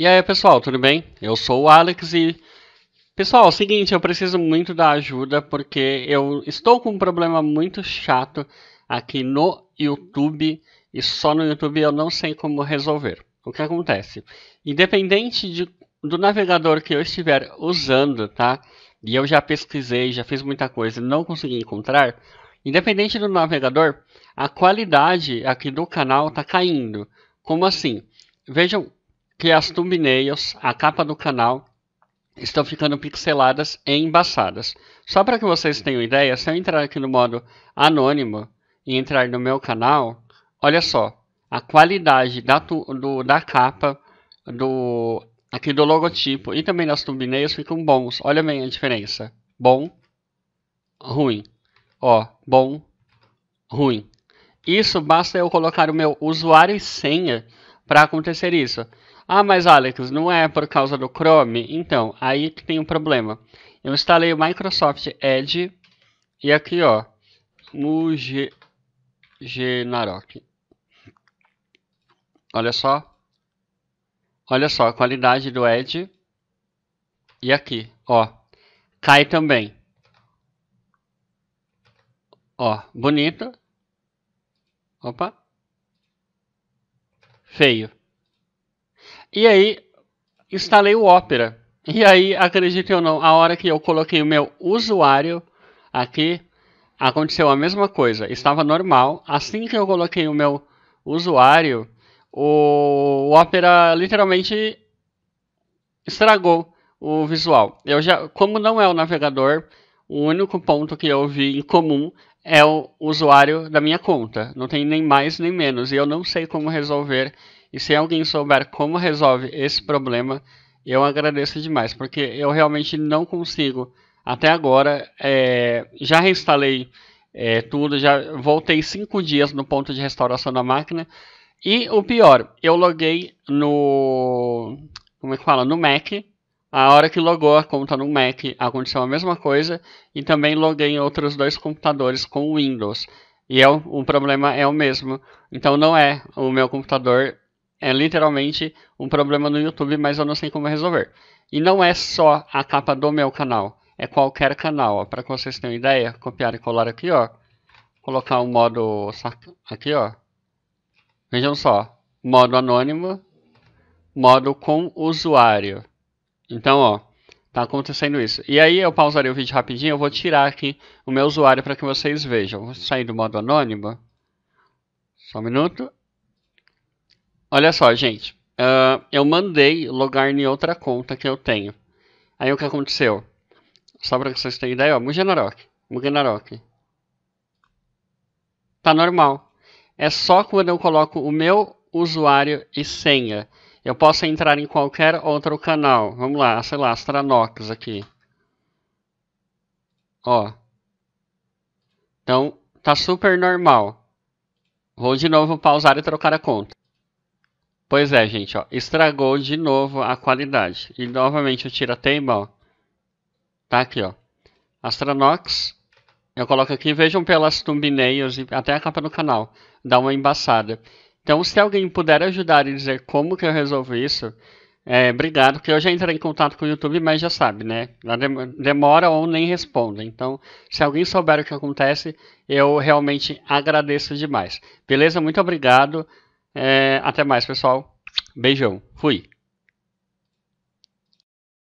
E aí pessoal, tudo bem? Eu sou o Alex e. Pessoal, é o seguinte, eu preciso muito da ajuda porque eu estou com um problema muito chato aqui no YouTube e só no YouTube eu não sei como resolver. O que acontece? Independente de, do navegador que eu estiver usando, tá? E eu já pesquisei, já fiz muita coisa e não consegui encontrar. Independente do navegador, a qualidade aqui do canal tá caindo. Como assim? Vejam que as thumbnails, a capa do canal, estão ficando pixeladas e embaçadas. Só para que vocês tenham ideia, se eu entrar aqui no modo anônimo e entrar no meu canal, olha só, a qualidade da, do, da capa, do aqui do logotipo e também das thumbnails ficam bons. Olha bem a diferença. Bom, ruim. Ó, bom, ruim. Isso basta eu colocar o meu usuário e senha para acontecer isso. Ah, mas Alex, não é por causa do Chrome? Então, aí que tem um problema. Eu instalei o Microsoft Edge e aqui, ó, Mugenarok. Olha só. Olha só a qualidade do Edge. E aqui, ó, cai também. Ó, bonito. Opa. Feio. E aí, instalei o Opera. E aí, acredite ou não, a hora que eu coloquei o meu usuário aqui, aconteceu a mesma coisa. Estava normal. Assim que eu coloquei o meu usuário, o Opera literalmente estragou o visual. Eu já, como não é o navegador, o único ponto que eu vi em comum é o usuário da minha conta. Não tem nem mais nem menos. E eu não sei como resolver e se alguém souber como resolve esse problema, eu agradeço demais, porque eu realmente não consigo. Até agora, é, já reinstalei é, tudo, já voltei cinco dias no ponto de restauração da máquina. E o pior, eu loguei no. Como é que fala? No Mac. A hora que logou a conta no Mac aconteceu a mesma coisa. E também loguei em outros dois computadores com Windows. E é o, o problema é o mesmo. Então não é o meu computador é literalmente um problema no YouTube, mas eu não sei como resolver. E não é só a capa do meu canal, é qualquer canal. Para que vocês tenham ideia, copiar e colar aqui, ó. Colocar o um modo aqui, ó. Vejam só, modo anônimo, modo com usuário. Então, ó, tá acontecendo isso. E aí eu pausarei o vídeo rapidinho, eu vou tirar aqui o meu usuário para que vocês vejam. Vou sair do modo anônimo. Só um minuto. Olha só, gente. Uh, eu mandei logar em outra conta que eu tenho. Aí o que aconteceu? Só pra vocês terem ideia, ó. Mugenarok. Mugenarok. Tá normal. É só quando eu coloco o meu usuário e senha. Eu posso entrar em qualquer outro canal. Vamos lá, sei lá, Astranox aqui. Ó. Então, tá super normal. Vou de novo pausar e trocar a conta. Pois é, gente, ó, estragou de novo a qualidade. E novamente eu tiro a table, ó. Tá aqui, ó. Astronox. Eu coloco aqui, vejam pelas thumbnails e até a capa do canal. Dá uma embaçada. Então, se alguém puder ajudar e dizer como que eu resolvo isso, é, obrigado, porque eu já entrei em contato com o YouTube, mas já sabe, né? Demora ou nem responde. Então, se alguém souber o que acontece, eu realmente agradeço demais. Beleza? Muito obrigado. É, até mais, pessoal. Beijão. Fui.